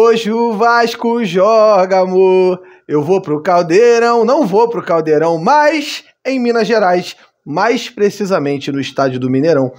Hoje o Vasco joga, amor. Eu vou pro Caldeirão, não vou pro Caldeirão, mas em Minas Gerais, mais precisamente no estádio do Mineirão,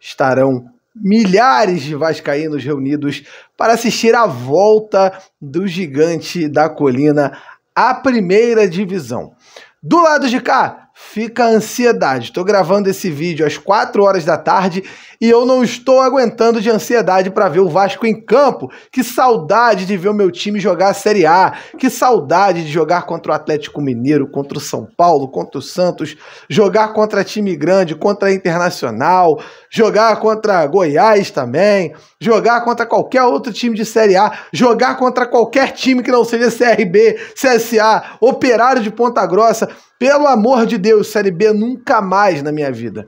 estarão milhares de vascaínos reunidos para assistir a volta do gigante da colina à primeira divisão. Do lado de cá, fica a ansiedade. Estou gravando esse vídeo às 4 horas da tarde e eu não estou aguentando de ansiedade para ver o Vasco em campo. Que saudade de ver o meu time jogar a Série A. Que saudade de jogar contra o Atlético Mineiro, contra o São Paulo, contra o Santos, jogar contra time grande, contra a Internacional, jogar contra Goiás também, jogar contra qualquer outro time de Série A, jogar contra qualquer time que não seja CRB, CSA, Operário de Ponta Grossa. Pelo amor de Deus, Série B nunca mais na minha vida.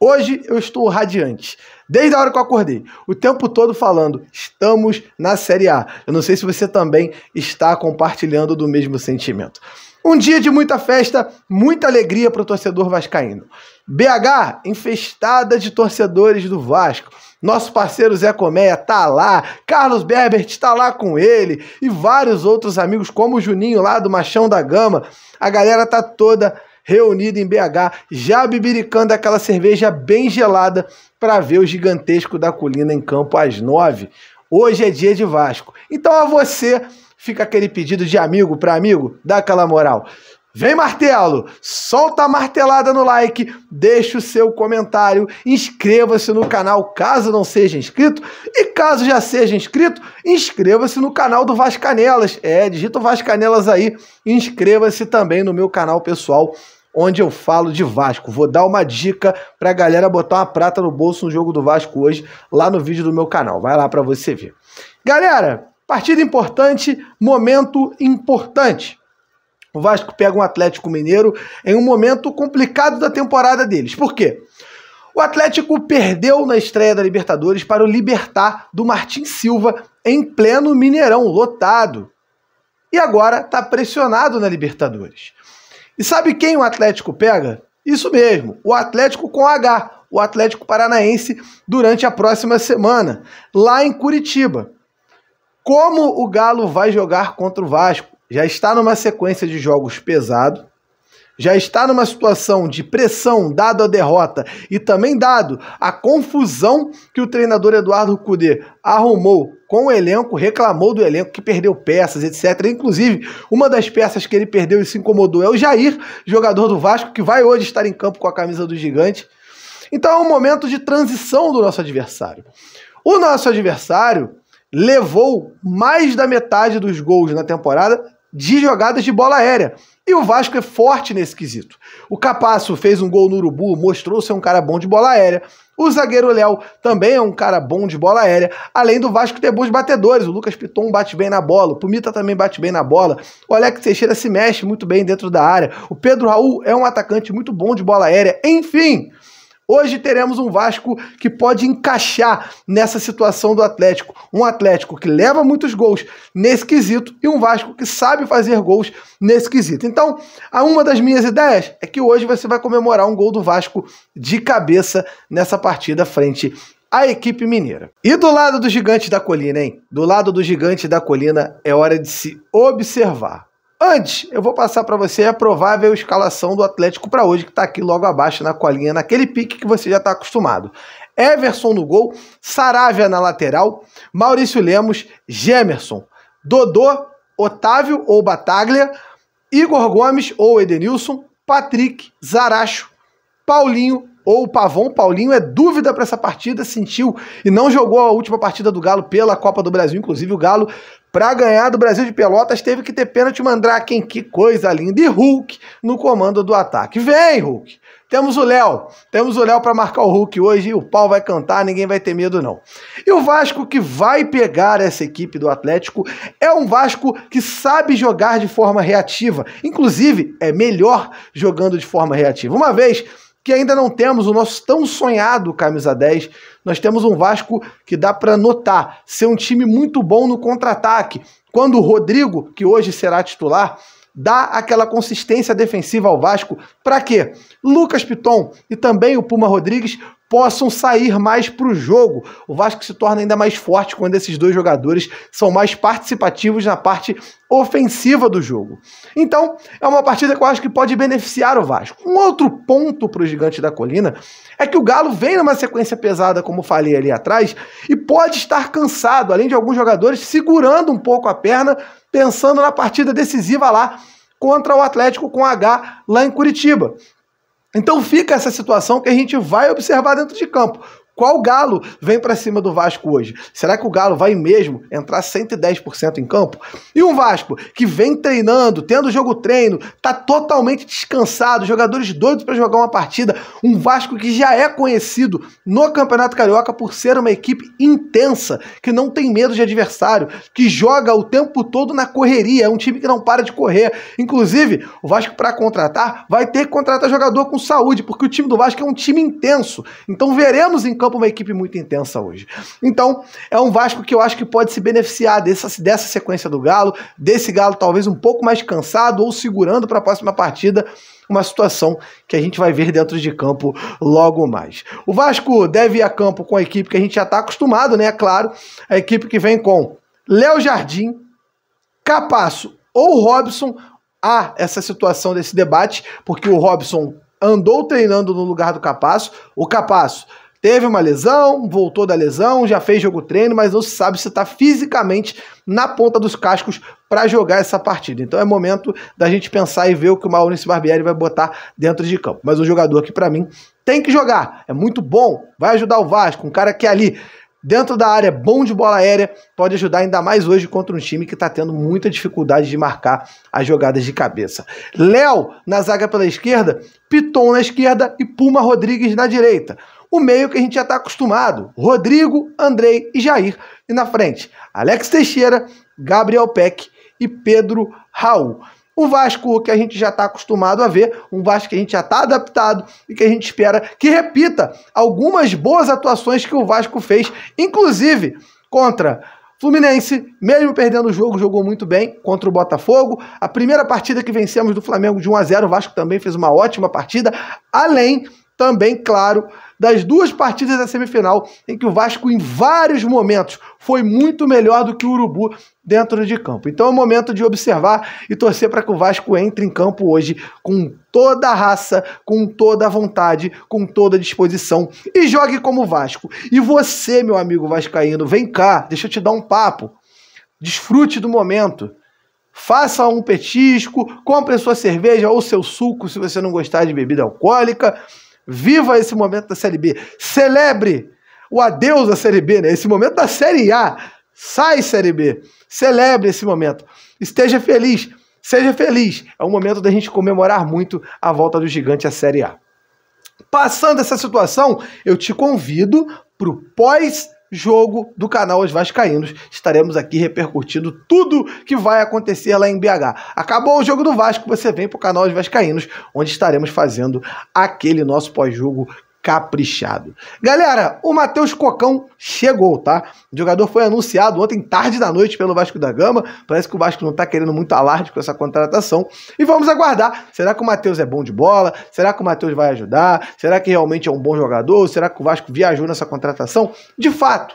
Hoje eu estou radiante. Desde a hora que eu acordei, o tempo todo falando, estamos na Série A. Eu não sei se você também está compartilhando do mesmo sentimento. Um dia de muita festa, muita alegria para o torcedor vascaíno. BH infestada de torcedores do Vasco. Nosso parceiro Zé Comeia tá lá, Carlos Berbert está lá com ele e vários outros amigos como o Juninho lá do Machão da Gama. A galera tá toda reunida em BH, já bibiricando aquela cerveja bem gelada para ver o gigantesco da colina em campo às nove. Hoje é dia de Vasco. Então a você fica aquele pedido de amigo para amigo, dá aquela moral. Vem martelo, solta a martelada no like, deixa o seu comentário, inscreva-se no canal caso não seja inscrito e caso já seja inscrito, inscreva-se no canal do Vascanelas. É, digita o Vascanelas aí, inscreva-se também no meu canal pessoal onde eu falo de Vasco. Vou dar uma dica pra galera botar uma prata no bolso no jogo do Vasco hoje, lá no vídeo do meu canal. Vai lá para você ver. Galera, Partida importante, momento importante. O Vasco pega um Atlético Mineiro em um momento complicado da temporada deles. Por quê? O Atlético perdeu na estreia da Libertadores para o Libertar do Martin Silva em pleno Mineirão, lotado. E agora está pressionado na Libertadores. E sabe quem o Atlético pega? Isso mesmo, o Atlético com H, o Atlético Paranaense, durante a próxima semana, lá em Curitiba. Como o Galo vai jogar contra o Vasco? Já está numa sequência de jogos pesado, já está numa situação de pressão dado a derrota e também dado a confusão que o treinador Eduardo Cudê arrumou com o elenco, reclamou do elenco que perdeu peças, etc. Inclusive, uma das peças que ele perdeu e se incomodou é o Jair, jogador do Vasco, que vai hoje estar em campo com a camisa do Gigante. Então é um momento de transição do nosso adversário. O nosso adversário levou mais da metade dos gols na temporada de jogadas de bola aérea. E o Vasco é forte nesse quesito. O Capasso fez um gol no Urubu, mostrou ser um cara bom de bola aérea. O zagueiro Léo também é um cara bom de bola aérea, além do Vasco ter bons batedores. O Lucas Piton bate bem na bola, o Pumita também bate bem na bola, o Alex Teixeira se mexe muito bem dentro da área, o Pedro Raul é um atacante muito bom de bola aérea. Enfim, Hoje teremos um Vasco que pode encaixar nessa situação do Atlético. Um Atlético que leva muitos gols nesse quesito e um Vasco que sabe fazer gols nesse quesito. Então, uma das minhas ideias é que hoje você vai comemorar um gol do Vasco de cabeça nessa partida frente à equipe mineira. E do lado do gigante da colina, hein? Do lado do gigante da colina é hora de se observar. Antes, eu vou passar para você a provável escalação do Atlético para hoje, que está aqui logo abaixo na colinha, naquele pique que você já está acostumado. Everson no gol, Saravia na lateral, Maurício Lemos, Gemerson, Dodô, Otávio ou Bataglia, Igor Gomes ou Edenilson, Patrick, Zaracho, Paulinho ou o Pavão Paulinho é dúvida para essa partida, sentiu e não jogou a última partida do Galo pela Copa do Brasil, inclusive o Galo para ganhar do Brasil de Pelotas teve que ter pênalti Mandrake, que coisa linda, e Hulk no comando do ataque. Vem, Hulk. Temos o Léo, temos o Léo para marcar o Hulk hoje e o pau vai cantar, ninguém vai ter medo não. E o Vasco que vai pegar essa equipe do Atlético é um Vasco que sabe jogar de forma reativa, inclusive é melhor jogando de forma reativa. Uma vez que ainda não temos o nosso tão sonhado camisa 10. Nós temos um Vasco que dá para notar ser um time muito bom no contra-ataque. Quando o Rodrigo, que hoje será titular, dá aquela consistência defensiva ao Vasco, para quê? Lucas Piton e também o Puma Rodrigues possam sair mais para o jogo. O Vasco se torna ainda mais forte quando esses dois jogadores são mais participativos na parte ofensiva do jogo. Então, é uma partida que eu acho que pode beneficiar o Vasco. Um outro ponto para o Gigante da Colina é que o Galo vem numa sequência pesada, como falei ali atrás, e pode estar cansado, além de alguns jogadores segurando um pouco a perna, pensando na partida decisiva lá contra o Atlético com H lá em Curitiba. Então fica essa situação que a gente vai observar dentro de campo. Qual galo vem para cima do Vasco hoje? Será que o Galo vai mesmo entrar 110% em campo? E um Vasco que vem treinando, tendo jogo treino, tá totalmente descansado, jogadores doidos para jogar uma partida, um Vasco que já é conhecido no Campeonato Carioca por ser uma equipe intensa, que não tem medo de adversário, que joga o tempo todo na correria, é um time que não para de correr. Inclusive, o Vasco para contratar vai ter que contratar jogador com saúde, porque o time do Vasco é um time intenso. Então veremos em campo é uma equipe muito intensa hoje. Então, é um Vasco que eu acho que pode se beneficiar dessa, dessa sequência do Galo, desse Galo talvez um pouco mais cansado ou segurando para a próxima partida uma situação que a gente vai ver dentro de campo logo mais. O Vasco deve ir a campo com a equipe que a gente já está acostumado, né? É claro, a equipe que vem com Léo Jardim, Capasso ou Robson. Há essa situação desse debate, porque o Robson andou treinando no lugar do Capasso. O Capasso teve uma lesão, voltou da lesão, já fez jogo treino, mas não se sabe se está fisicamente na ponta dos cascos para jogar essa partida. Então é momento da gente pensar e ver o que o Maurício Barbieri vai botar dentro de campo. Mas um jogador que para mim tem que jogar, é muito bom, vai ajudar o Vasco, um cara que é ali dentro da área, bom de bola aérea, pode ajudar ainda mais hoje contra um time que está tendo muita dificuldade de marcar as jogadas de cabeça. Léo na zaga pela esquerda, Piton na esquerda e Puma Rodrigues na direita. O meio que a gente já está acostumado: Rodrigo, Andrei e Jair. E na frente, Alex Teixeira, Gabriel Peck e Pedro Raul o Vasco que a gente já está acostumado a ver, um Vasco que a gente já está adaptado e que a gente espera que repita algumas boas atuações que o Vasco fez, inclusive contra Fluminense, mesmo perdendo o jogo, jogou muito bem contra o Botafogo. A primeira partida que vencemos do Flamengo de 1 a 0, o Vasco também fez uma ótima partida, além também, claro, das duas partidas da semifinal, em que o Vasco, em vários momentos, foi muito melhor do que o Urubu dentro de campo. Então é o momento de observar e torcer para que o Vasco entre em campo hoje com toda a raça, com toda a vontade, com toda a disposição e jogue como Vasco. E você, meu amigo vascaíno, vem cá, deixa eu te dar um papo. Desfrute do momento. Faça um petisco, compre sua cerveja ou seu suco se você não gostar de bebida alcoólica Viva esse momento da Série B. Celebre o adeus da Série B, né? Esse momento da Série A. Sai, Série B. Celebre esse momento. Esteja feliz. Seja feliz. É um momento da gente comemorar muito a volta do gigante à Série A. Passando essa situação, eu te convido para o pós jogo do canal Os Vascaínos. Estaremos aqui repercutindo tudo que vai acontecer lá em BH. Acabou o jogo do Vasco, você vem pro canal Os Vascaínos, onde estaremos fazendo aquele nosso pós-jogo caprichado. Galera, o Matheus Cocão chegou, tá? O jogador foi anunciado ontem, tarde da noite, pelo Vasco da Gama. Parece que o Vasco não tá querendo muito alarde com essa contratação. E vamos aguardar. Será que o Matheus é bom de bola? Será que o Matheus vai ajudar? Será que realmente é um bom jogador? Será que o Vasco viajou nessa contratação? De fato,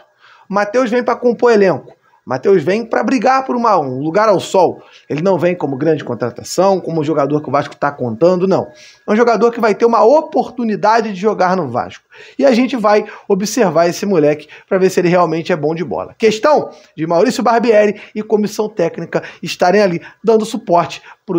o Matheus vem para compor elenco. Matheus vem para brigar por uma, um lugar ao sol. Ele não vem como grande contratação, como jogador que o Vasco está contando, não. É um jogador que vai ter uma oportunidade de jogar no Vasco. E a gente vai observar esse moleque para ver se ele realmente é bom de bola. Questão de Maurício Barbieri e comissão técnica estarem ali dando suporte para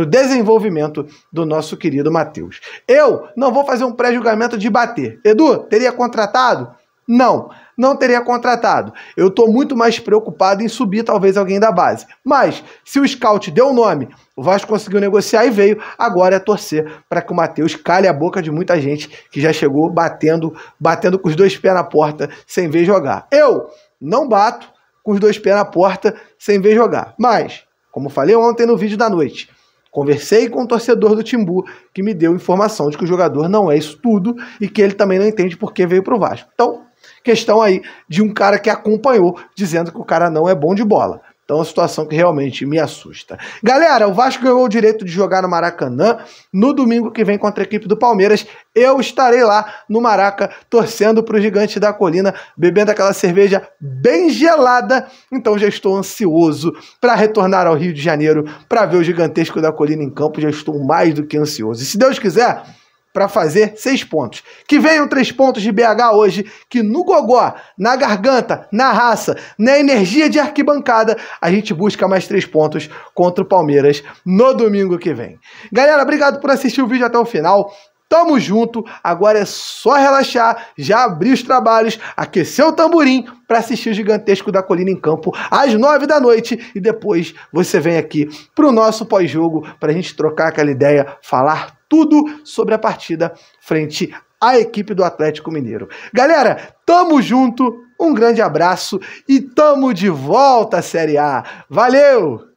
o desenvolvimento do nosso querido Matheus. Eu não vou fazer um pré-julgamento de bater. Edu, teria contratado? Não não teria contratado. Eu estou muito mais preocupado em subir talvez alguém da base. Mas, se o scout deu o nome, o Vasco conseguiu negociar e veio. Agora é torcer para que o Matheus calhe a boca de muita gente que já chegou batendo, batendo com os dois pés na porta sem ver jogar. Eu não bato com os dois pés na porta sem ver jogar. Mas, como falei ontem no vídeo da noite, Conversei com um torcedor do Timbu que me deu informação de que o jogador não é isso tudo e que ele também não entende por que veio para o Vasco. Então, questão aí de um cara que acompanhou dizendo que o cara não é bom de bola. Então é uma situação que realmente me assusta. Galera, o Vasco ganhou o direito de jogar no Maracanã no domingo que vem contra a equipe do Palmeiras. Eu estarei lá no Maraca torcendo para o Gigante da Colina, bebendo aquela cerveja bem gelada. Então já estou ansioso para retornar ao Rio de Janeiro para ver o Gigantesco da Colina em campo. Já estou mais do que ansioso. E se Deus quiser, para fazer seis pontos. Que venham três pontos de BH hoje, que no gogó, na garganta, na raça, na energia de arquibancada, a gente busca mais três pontos contra o Palmeiras no domingo que vem. Galera, obrigado por assistir o vídeo até o final. Tamo junto, agora é só relaxar, já abrir os trabalhos, aquecer o tamborim para assistir o Gigantesco da Colina em Campo às nove da noite e depois você vem aqui pro nosso pós-jogo para a gente trocar aquela ideia, falar tudo sobre a partida frente à equipe do Atlético Mineiro. Galera, tamo junto, um grande abraço e tamo de volta à Série A. Valeu!